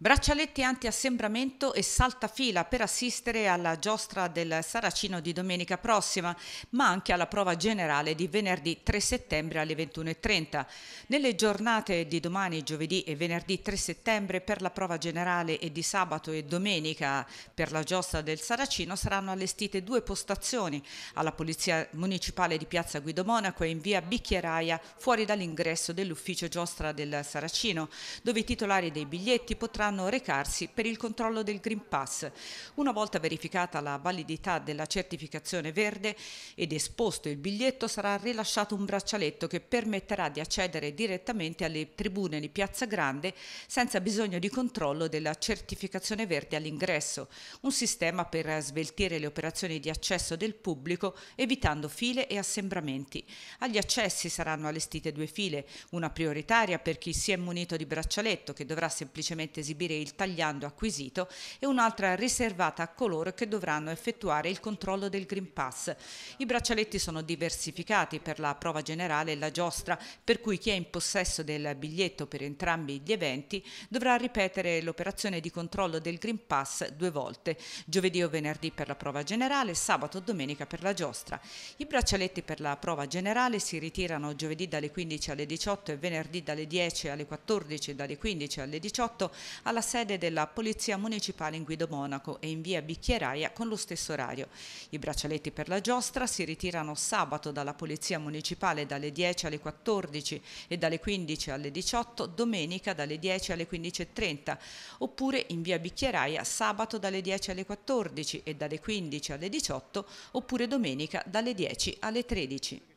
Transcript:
Braccialetti anti-assembramento e saltafila per assistere alla giostra del Saracino di domenica prossima, ma anche alla prova generale di venerdì 3 settembre alle 21.30. Nelle giornate di domani, giovedì e venerdì 3 settembre per la prova generale e di sabato e domenica per la giostra del Saracino saranno allestite due postazioni alla Polizia Municipale di Piazza Guido Monaco e in via Bicchieraia fuori dall'ingresso dell'ufficio giostra del Saracino, dove i titolari dei biglietti potranno potranno recarsi per il controllo del Green Pass. Una volta verificata la validità della certificazione verde ed esposto il biglietto sarà rilasciato un braccialetto che permetterà di accedere direttamente alle tribune di Piazza Grande senza bisogno di controllo della certificazione verde all'ingresso, un sistema per sveltire le operazioni di accesso del pubblico evitando file e assembramenti. Agli accessi saranno allestite due file, una prioritaria per chi si è munito di braccialetto che dovrà semplicemente esibire esibire il tagliando acquisito e un'altra riservata a coloro che dovranno effettuare il controllo del Green Pass. I braccialetti sono diversificati per la prova generale e la giostra, per cui chi è in possesso del biglietto per entrambi gli eventi dovrà ripetere l'operazione di controllo del Green Pass due volte, giovedì o venerdì per la prova generale, sabato o domenica per la giostra. I braccialetti per la prova generale si ritirano giovedì dalle 15 alle 18 e venerdì dalle 10 alle 14 e dalle 15 alle 18 alla sede della Polizia Municipale in Guido Monaco e in via Bicchieraia con lo stesso orario. I braccialetti per la giostra si ritirano sabato dalla Polizia Municipale dalle 10 alle 14 e dalle 15 alle 18, domenica dalle 10 alle 15.30, oppure in via Bicchieraia sabato dalle 10 alle 14 e dalle 15 alle 18, oppure domenica dalle 10 alle 13.